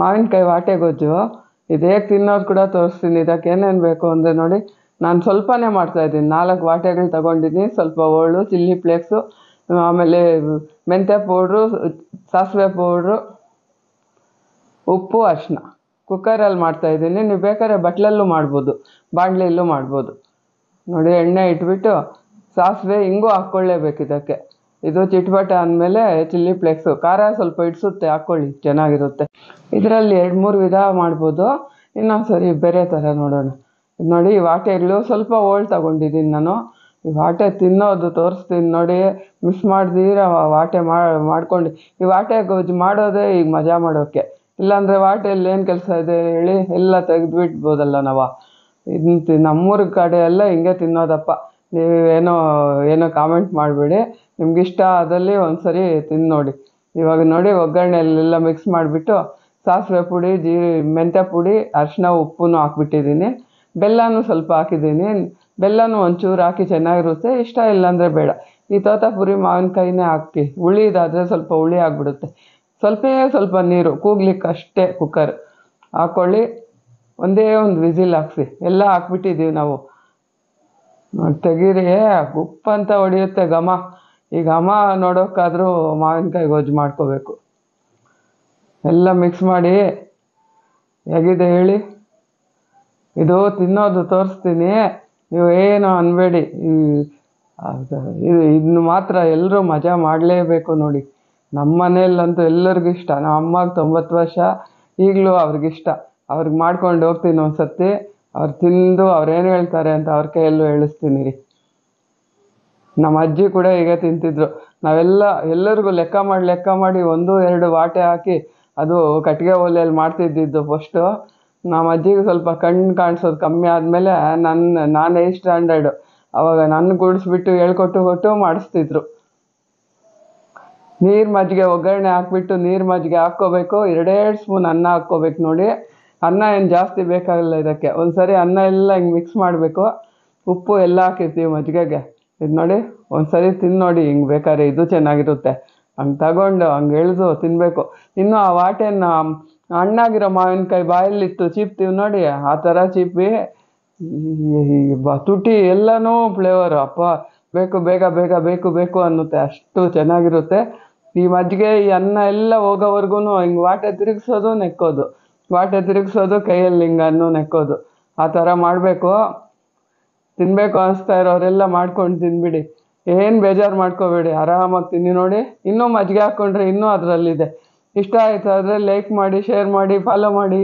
ಮಾವಿನಕಾಯಿ ವಾಟೆ ಗೊಜ್ಜು ಇದು ತಿನ್ನೋದು ಕೂಡ ತೋರಿಸ್ತೀನಿ ಇದಕ್ಕೆ ಏನೇನು ಬೇಕು ಅಂದರೆ ನೋಡಿ ನಾನು ಸ್ವಲ್ಪನೇ ಮಾಡ್ತಾ ಇದ್ದೀನಿ ನಾಲ್ಕು ವಾಟೆಗಳು ತಗೊಂಡಿದ್ದೀನಿ ಸ್ವಲ್ಪ ಹೋಳು ಚಿಲ್ಲಿ ಫ್ಲೇಕ್ಸು ಆಮೇಲೆ ಮೆಂತ್ಯ ಪೌಡ್ರು ಸಾಸಿವೆ ಪೌಡ್ರು ಉಪ್ಪು ಅರ್ಶಿನ ಕುಕ್ಕರಲ್ಲಿ ಮಾಡ್ತಾ ಇದ್ದೀನಿ ನೀವು ಬೇಕಾದ್ರೆ ಬಟ್ಲಲ್ಲೂ ಮಾಡ್ಬೋದು ಬಾಣಲೆಯಲ್ಲೂ ಮಾಡ್ಬೋದು ನೋಡಿ ಎಣ್ಣೆ ಇಟ್ಬಿಟ್ಟು ಸಾಸಿವೆ ಹಿಂಗೂ ಹಾಕ್ಕೊಳ್ಳೇಬೇಕು ಇದಕ್ಕೆ ಇದು ಚಿಟ್ಪಟ ಅಂದಮೇಲೆ ಚಿಲ್ಲಿ ಫ್ಲೆಕ್ಸ್ ಖಾರ ಸ್ವಲ್ಪ ಇಡಿಸುತ್ತೆ ಹಾಕ್ಕೊಳ್ಳಿ ಚೆನ್ನಾಗಿರುತ್ತೆ ಇದರಲ್ಲಿ ಎರಡು ಮೂರು ವಿಧ ಮಾಡ್ಬೋದು ಇನ್ನೊಂದು ಸರಿ ಬೇರೆ ಥರ ನೋಡೋಣ ನೋಡಿ ಈ ವಾಟೆಗಳು ಸ್ವಲ್ಪ ಓಲ್ಡ್ ತಗೊಂಡಿದ್ದೀನಿ ನಾನು ಈ ವಾಟೆ ತಿನ್ನೋದು ತೋರಿಸ್ತೀನಿ ನೋಡಿ ಮಿಸ್ ಮಾಡ್ದಿರ ವಾಟೆ ಮಾಡ್ಕೊಂಡು ಈ ವಾಟೆ ಗೊಜ್ಜು ಮಾಡೋದೇ ಈಗ ಮಜಾ ಮಾಡೋಕೆ ಇಲ್ಲಾಂದರೆ ವಾಟೆಯಲ್ಲಿ ಏನು ಕೆಲಸ ಇದೆ ಹೇಳಿ ಎಲ್ಲ ತೆಗೆದುಬಿಟ್ಬೋದಲ್ಲ ನಾವು ಇದು ನಮ್ಮೂರ ಕಡೆ ಎಲ್ಲ ಹಿಂಗೆ ತಿನ್ನೋದಪ್ಪ ನೀವೇನೋ ಏನೋ ಕಾಮೆಂಟ್ ಮಾಡಬೇಡಿ ಇಷ್ಟ ಆದಲ್ಲಿ ಒಂದು ಸರಿ ತಿಂದು ನೋಡಿ ಇವಾಗ ನೋಡಿ ಒಗ್ಗರಣೆಲ್ಲ ಮಿಕ್ಸ್ ಮಾಡಿಬಿಟ್ಟು ಸಾಸಿವೆ ಪುಡಿ ಜೀರಿ ಮೆಂತ್ಯ ಪುಡಿ ಅರಿಶಿನ ಉಪ್ಪುನು ಹಾಕ್ಬಿಟ್ಟಿದ್ದೀನಿ ಬೆಲ್ಲನೂ ಸ್ವಲ್ಪ ಹಾಕಿದ್ದೀನಿ ಬೆಲ್ಲನೂ ಒಂಚೂರು ಹಾಕಿ ಚೆನ್ನಾಗಿರುತ್ತೆ ಇಷ್ಟ ಇಲ್ಲಾಂದರೆ ಬೇಡ ಈ ತೋತಾಪುರಿ ಮಾವಿನಕಾಯಿನೇ ಹಾಕಿ ಹುಳಿದಾದರೆ ಸ್ವಲ್ಪ ಹುಳಿ ಆಗಿಬಿಡುತ್ತೆ ಸ್ವಲ್ಪ ಸ್ವಲ್ಪ ನೀರು ಕೂಗ್ಲಿಕ್ಕಷ್ಟೇ ಕುಕ್ಕರ್ ಹಾಕ್ಕೊಳ್ಳಿ ಒಂದೇ ಒಂದು ವಿಸಿಲ್ ಹಾಕ್ಸಿ ಎಲ್ಲ ಹಾಕ್ಬಿಟ್ಟಿದ್ದೀವಿ ನಾವು ತೆಗೀರಿ ಉಪ್ಪಂತ ಹೊಡೆಯುತ್ತೆ ಘಮ ಈಗ ಅಮ್ಮ ನೋಡೋಕ್ಕಾದರೂ ಮಾವಿನಕಾಯಿ ಗೊಜ್ಜು ಮಾಡ್ಕೋಬೇಕು ಎಲ್ಲ ಮಿಕ್ಸ್ ಮಾಡಿ ಹೇಗಿದೆ ಹೇಳಿ ಇದು ತಿನ್ನೋದು ತೋರಿಸ್ತೀನಿ ನೀವು ಏನು ಅನ್ಬೇಡಿ ಇದು ಇದನ್ನು ಮಾತ್ರ ಎಲ್ಲರೂ ಮಜಾ ಮಾಡಲೇಬೇಕು ನೋಡಿ ನಮ್ಮ ಮನೆಯಲ್ಲಂತೂ ಎಲ್ಲರಿಗೂ ಇಷ್ಟ ನಮ್ಮ ಅಮ್ಮಗೆ ತೊಂಬತ್ತು ವರ್ಷ ಈಗಲೂ ಅವ್ರಿಗಿಷ್ಟ ಅವ್ರಿಗೆ ಮಾಡ್ಕೊಂಡು ಹೋಗ್ತೀನಿ ಒಂದು ಸರ್ತಿ ಅವ್ರು ತಿಂದು ಏನು ಹೇಳ್ತಾರೆ ಅಂತ ಅವ್ರ ಕೈಯಲ್ಲೂ ಹೇಳಿಸ್ತೀನಿ ರೀ ನಮ್ಮ ಅಜ್ಜಿ ಕೂಡ ಈಗ ತಿಂತಿದ್ರು ನಾವೆಲ್ಲ ಎಲ್ಲರಿಗೂ ಲೆಕ್ಕ ಮಾಡಿ ಲೆಕ್ಕ ಮಾಡಿ ಒಂದು ಎರಡು ವಾಟೆ ಹಾಕಿ ಅದು ಕಟ್ಟಿಗೆ ಒಲೆಯಲ್ಲಿ ಮಾಡ್ತಿದ್ದಿದ್ದು ಫಸ್ಟು ನಮ್ಮ ಅಜ್ಜಿಗೆ ಸ್ವಲ್ಪ ಕಣ್ಣು ಕಾಣಿಸೋದು ಕಮ್ಮಿ ಆದಮೇಲೆ ನನ್ನ ನಾನು ಏಜ್ ಸ್ಟ್ಯಾಂಡರ್ಡು ಅವಾಗ ನನ್ನ ಗುಡಿಸ್ಬಿಟ್ಟು ಹೇಳ್ಕೊಟ್ಟು ಕೊಟ್ಟು ಮಾಡಿಸ್ತಿದ್ರು ನೀರು ಮಜ್ಜಿಗೆ ಒಗ್ಗರಣೆ ಹಾಕ್ಬಿಟ್ಟು ನೀರು ಮಜ್ಜಿಗೆ ಹಾಕ್ಕೋಬೇಕು ಎರಡೆರಡು ಸ್ಪೂನ್ ಅನ್ನ ಹಾಕ್ಕೋಬೇಕು ನೋಡಿ ಅನ್ನ ಏನು ಜಾಸ್ತಿ ಬೇಕಾಗಲ್ಲ ಇದಕ್ಕೆ ಒಂದು ಸರಿ ಅನ್ನ ಎಲ್ಲ ಹಿಂಗೆ ಮಿಕ್ಸ್ ಮಾಡಬೇಕು ಉಪ್ಪು ಎಲ್ಲ ಹಾಕಿರ್ತೀವಿ ಮಜ್ಜಿಗೆಗೆ ಇದು ನೋಡಿ ಒಂದ್ಸರಿ ತಿಂದು ನೋಡಿ ಹಿಂಗೆ ಬೇಕಾದ್ರೆ ಇದು ಚೆನ್ನಾಗಿರುತ್ತೆ ಹಂಗೆ ತಗೊಂಡು ಹಂಗೆ ಎಳೆದು ತಿನ್ನಬೇಕು ಇನ್ನು ಆ ವಾಟೆನ ಹಣ್ಣಾಗಿರೋ ಮಾವಿನಕಾಯಿ ಬಾಯಲ್ಲಿಟ್ಟು ಚೀಪ್ತೀವಿ ನೋಡಿ ಆ ಥರ ಚೀಪಿ ಬ ತುಟಿ ಎಲ್ಲನೂ ಫ್ಲೇವರು ಅಪ್ಪ ಬೇಕು ಬೇಗ ಬೇಗ ಬೇಕು ಬೇಕು ಅನ್ನುತ್ತೆ ಅಷ್ಟು ಚೆನ್ನಾಗಿರುತ್ತೆ ಈ ಮಜ್ಜಿಗೆ ಈ ಅನ್ನ ಎಲ್ಲ ಹೋಗೋವರೆಗೂ ಹಿಂಗೆ ವಾಟೆ ತಿರುಗಿಸೋದು ನೆಕ್ಕೋದು ವಾಟೆ ತಿರುಗಿಸೋದು ಕೈಯಲ್ಲಿ ಹಿಂಗೆ ಅನ್ನು ನೆಕ್ಕೋದು ಆ ಥರ ಮಾಡಬೇಕು ತಿನ್ನಬೇಕು ಅನಿಸ್ತಾ ಇರೋರೆಲ್ಲ ಮಾಡ್ಕೊಂಡು ತಿನ್ಬಿಡಿ ಏನು ಬೇಜಾರು ಮಾಡ್ಕೋಬೇಡಿ ಆರಾಮಾಗಿ ತಿನ್ನಿ ನೋಡಿ ಇನ್ನೂ ಮಜ್ಜಿಗೆ ಹಾಕ್ಕೊಂಡ್ರೆ ಇನ್ನೂ ಅದರಲ್ಲಿದೆ ಇಷ್ಟ ಆಯಿತು ಆದರೆ ಲೈಕ್ ಮಾಡಿ ಶೇರ್ ಮಾಡಿ ಫಾಲೋ ಮಾಡಿ